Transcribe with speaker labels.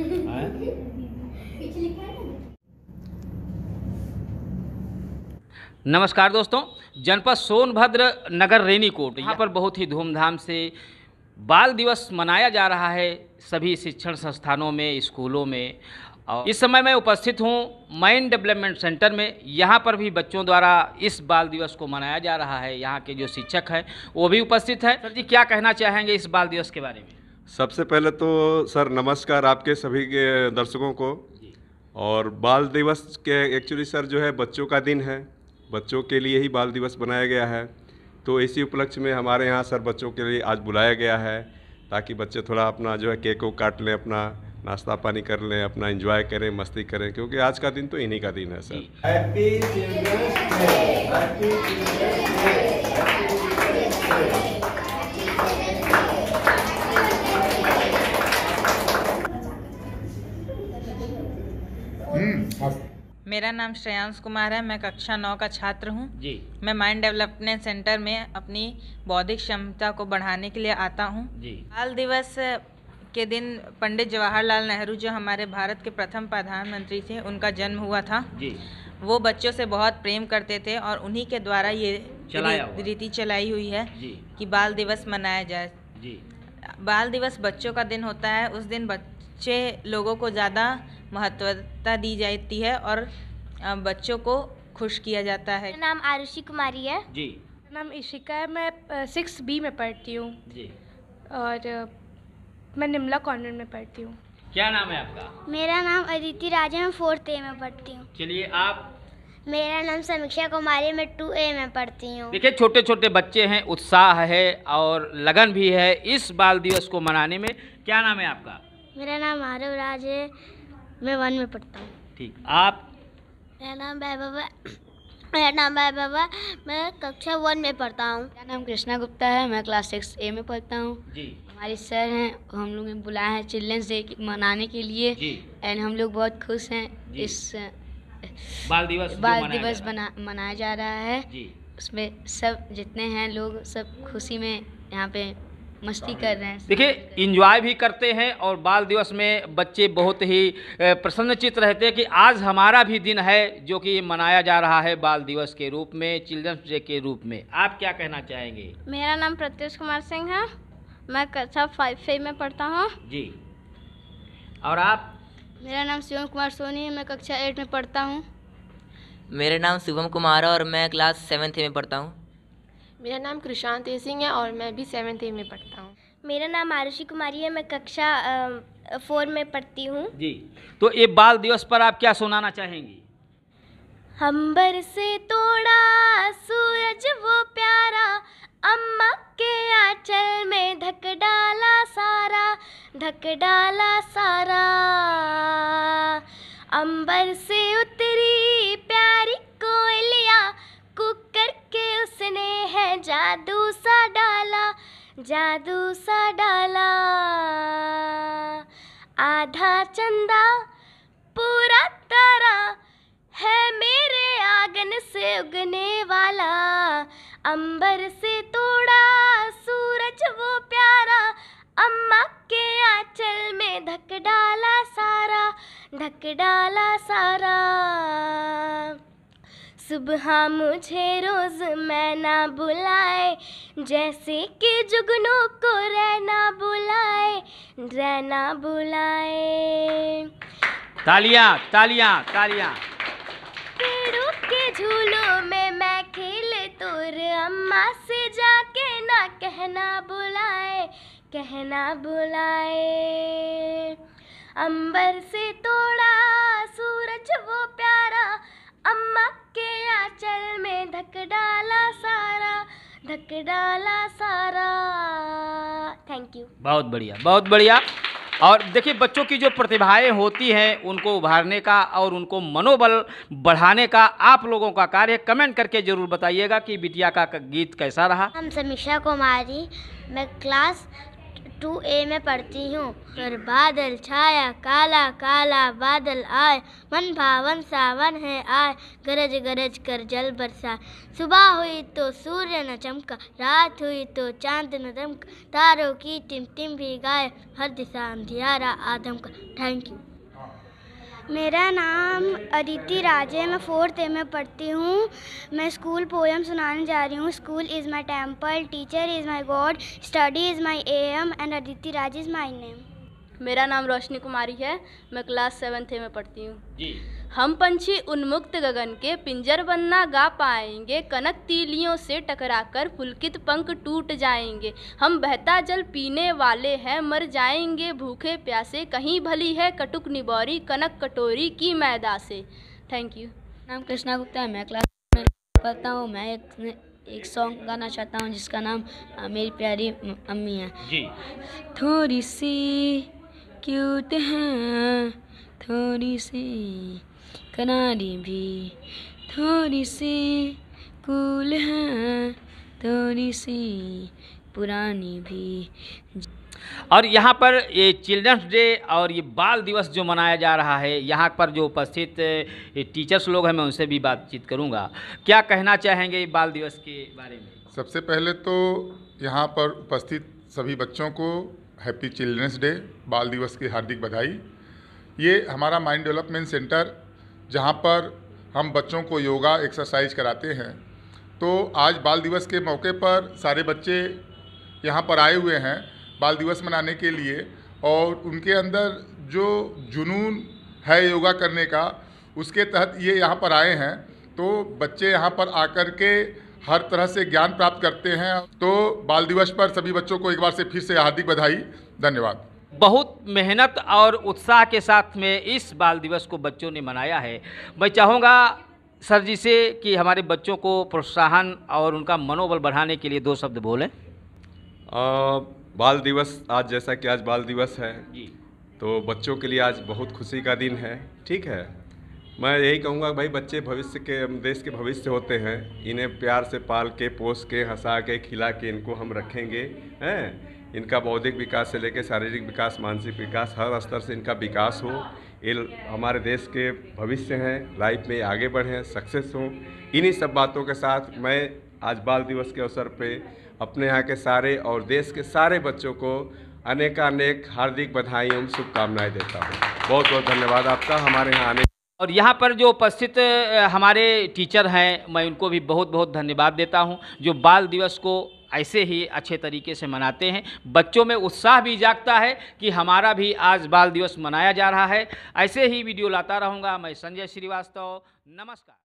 Speaker 1: नमस्कार दोस्तों जनपद सोनभद्र नगर रेनीकोट यहाँ पर बहुत ही धूमधाम से बाल दिवस मनाया जा रहा है सभी शिक्षण संस्थानों में स्कूलों में और इस समय मैं उपस्थित हूँ माइंड डेवलपमेंट सेंटर में यहाँ पर भी बच्चों द्वारा इस बाल दिवस को मनाया जा रहा है यहाँ के जो शिक्षक हैं वो भी उपस्थित हैं सर जी क्या कहना चाहेंगे इस बाल दिवस के बारे में सबसे पहले तो सर नमस्कार आपके सभी के दर्शकों को और बाल दिवस के एक्चुअली सर जो है बच्चों का दिन है बच्चों के लिए ही बाल दिवस बनाया गया है तो इसी उपलक्ष्य में हमारे यहाँ सर बच्चों के लिए आज बुलाया गया है ताकि बच्चे थोड़ा अपना जो है केक वेक काट लें अपना नाश्ता पानी कर लें अपना एंजॉय करें मस्ती करें क्योंकि आज का दिन तो इन्हीं का दिन है सर हैप्पी हैप्पी मेरा नाम श्रेयांश कुमार है मैं कक्षा नौ का छात्र हूँ जी मैं माइंड डेवलपमेंट सेंटर में अपनी बौद्धिक क्षमता को बढ़ाने के लिए आता हूँ बाल दिवस के दिन पंडित जवाहरलाल नेहरू जो हमारे भारत के प्रथम प्रधानमंत्री थे उनका जन्म हुआ था जी वो बच्चों से बहुत प्रेम करते थे और उन्हीं के द्वारा ये रीति चलाई हुई है कि बाल दिवस मनाया जाए जी बाल दिवस बच्चों का दिन होता है उस दिन बच्चे लोगों को ज़्यादा महत्वता दी जाती है और बच्चों को खुश किया जाता है नाम आरुषि कुमारी है जी नाम इशिका है मैं सिक्स बी
Speaker 2: में पढ़ती हूँ और मैं निमला कॉन्वेंट में पढ़ती हूँ
Speaker 1: क्या नाम है आपका
Speaker 3: मेरा नाम अदिति राजा मैं फोर्थ ए में पढ़ती हूँ
Speaker 1: चलिए आप
Speaker 3: मेरा नाम समीक्षा कुमारी मैं टू ए में पढ़ती हूँ
Speaker 1: देखिए छोटे छोटे बच्चे हैं उत्साह है और लगन भी है इस बाल दिवस को मनाने में क्या नाम है आपका
Speaker 3: मेरा नाम आरव राज है मैं वन में पढ़ता हूँ
Speaker 1: ठीक आप
Speaker 3: मेरा नाम भाई बाबा मेरा नाम भाई बाबा मैं कक्षा वन में पढ़ता हूँ मेरा नाम कृष्णा गुप्ता है मैं क्लास सिक्स ए में पढ़ता हूँ हमारे सर हैं हम लोग ने बुलाए हैं चिल्ड्रंस डे मनाने के लिए एंड हम लोग बहुत खुश हैं इस
Speaker 1: बाल दिवस बाल दिवस
Speaker 3: बना मनाया जा रहा है उसमें सब जितने हैं लोग सब खुशी में यहाँ पे मस्ती कर रहे हैं
Speaker 1: देखिए इंजॉय भी करते हैं और बाल दिवस में बच्चे बहुत ही प्रसन्नचित रहते हैं कि आज हमारा भी दिन है जो कि मनाया जा रहा है बाल दिवस के रूप में चिल्ड्रंस डे के रूप में आप क्या कहना चाहेंगे
Speaker 3: मेरा नाम प्रत्युष कुमार सिंह है मैं कक्षा फाइव फे में पढ़ता हूँ
Speaker 1: जी और आप
Speaker 3: मेरा नाम शिवम कुमार सोनी है मैं कक्षा एट में पढ़ता हूँ
Speaker 1: मेरा नाम शिवम कुमार है और मैं क्लास सेवन में पढ़ता हूँ
Speaker 2: मेरा नाम कृषांत ए सिंह है और मैं भी सेवेंथ ए में पढ़ता हूँ मेरा नाम आरुषि कुमारी है मैं कक्षा फोर में पढ़ती हूँ
Speaker 1: जी तो ये बाल दिवस पर आप क्या सुनाना चाहेंगी
Speaker 2: हम्बर से तोड़ा सूरज वो प्यारा अम्मा के आंचल में ढक डाला सारा ढक डाला सारा अंबर से उत जादू सा डाला जादू सा डाला आधा चंदा पूरा तारा है मेरे आंगन से उगने वाला अंबर से तोड़ा सूरज वो प्यारा अम्मा के आंचल में ढक डाला सारा ढक डाला सारा सुबह मुझे रोज मैं ना बुलाए जैसे कि जुगनों को रहना बुलाए रहना बुलाए
Speaker 1: तालियां तालियां तालियां
Speaker 2: पेड़ों के झूलों में मैं खेले तोर अम्मा से जाके ना कहना बुलाए कहना बुलाए अंबर से तोड़ा सूरज वो प्यारा अम्मा के आंचल में धक डाला सारा धक डाला सारा थैंक यू
Speaker 1: बहुत बढ़िया बहुत बढ़िया और देखिए बच्चों की जो प्रतिभाएं होती हैं उनको उभारने का और उनको मनोबल बढ़ाने का आप लोगों का कार्य कमेंट करके जरूर बताइएगा कि बिटिया का गीत कैसा रहा
Speaker 3: हम समीक्षा कुमारी मैं क्लास टू ए में पढ़ती हूँ फिर बादल छाया काला काला बादल आए मन भावन सावन है आए गरज गरज कर जल बरसा सुबह हुई तो सूर्य न चमका रात हुई तो चांद न दमका तारों की टिमटिम भी गाय हर दिशा अंधियारा आदम का थैंक यू मेरा नाम अदिति राज है मैं फोर्थ ए में पढ़ती हूँ मैं स्कूल पोएम सुनाने जा रही हूँ school is my temple teacher is my god
Speaker 2: study is my aim and Aditi Raj is my name मेरा नाम रोशनी कुमारी है मैं क्लास सेवन्थ ए में पढ़ती हूँ हम पंछी उन्मुक्त गगन के पिंजर बनना गा पाएंगे कनक तीलियों से टकराकर पुलकित पंख टूट जाएंगे हम बहता जल पीने वाले हैं मर जाएंगे भूखे प्यासे कहीं भली है कटुक निबोरी कनक कटोरी की मैदा से थैंक यू नाम कृष्णा गुप्ता है मैं
Speaker 3: क्लास में पढ़ता हूँ मैं एक एक सॉन्ग गाना चाहता हूँ जिसका नाम मेरी प्यारी अम्मी है जी। थोड़ी सी क्यूट है
Speaker 2: थोड़ी सी कनारी भी थोड़ी सी कूल है थोड़ी सी पुरानी भी
Speaker 1: और यहाँ पर ये चिल्ड्रंस डे और ये बाल दिवस जो मनाया जा रहा है यहाँ पर जो उपस्थित टीचर्स लोग हैं मैं उनसे भी बातचीत करूँगा क्या कहना चाहेंगे बाल दिवस के बारे में सबसे पहले तो यहाँ पर उपस्थित सभी बच्चों को हैप्पी चिल्ड्रंस डे बाल दिवस की हार्दिक बधाई ये हमारा माइंड डेवलपमेंट सेंटर जहाँ पर हम बच्चों को योगा एक्सरसाइज कराते हैं तो आज बाल दिवस के मौके पर सारे बच्चे यहाँ पर आए हुए हैं बाल दिवस मनाने के लिए और उनके अंदर जो जुनून है योगा करने का उसके तहत ये यहाँ पर आए हैं तो बच्चे यहाँ पर आकर के हर तरह से ज्ञान प्राप्त करते हैं तो बाल दिवस पर सभी बच्चों को एक बार से फिर से हार्दिक बधाई धन्यवाद बहुत मेहनत और उत्साह के साथ में इस बाल दिवस को बच्चों ने मनाया है मैं चाहूँगा सर जी से कि हमारे बच्चों को प्रोत्साहन और उनका मनोबल बढ़ाने के लिए दो शब्द बोलें बाल दिवस आज जैसा कि आज बाल दिवस है तो बच्चों के लिए आज बहुत खुशी का दिन है ठीक है मैं यही कहूँगा भाई बच्चे भविष्य के देश के भविष्य होते हैं इन्हें प्यार से पाल के पोस के हंसा के खिला के इनको हम रखेंगे हैं इनका बौद्धिक विकास से लेकर शारीरिक विकास मानसिक विकास हर स्तर से इनका विकास हो ये हमारे देश के भविष्य हैं लाइफ में आगे बढ़ें सक्सेस हों इन्हीं सब बातों के साथ मैं आज बाल दिवस के अवसर पे अपने यहाँ के सारे और देश के सारे बच्चों को अनेकानेक हार्दिक बधाई एवं शुभकामनाएँ देता हूँ बहुत बहुत धन्यवाद आपका हमारे यहाँ आने और यहाँ पर जो उपस्थित हमारे टीचर हैं मैं उनको भी बहुत बहुत धन्यवाद देता हूँ जो बाल दिवस को ऐसे ही अच्छे तरीके से मनाते हैं बच्चों में उत्साह भी जागता है कि हमारा भी आज बाल दिवस मनाया जा रहा है ऐसे ही वीडियो लाता रहूँगा मैं संजय श्रीवास्तव नमस्कार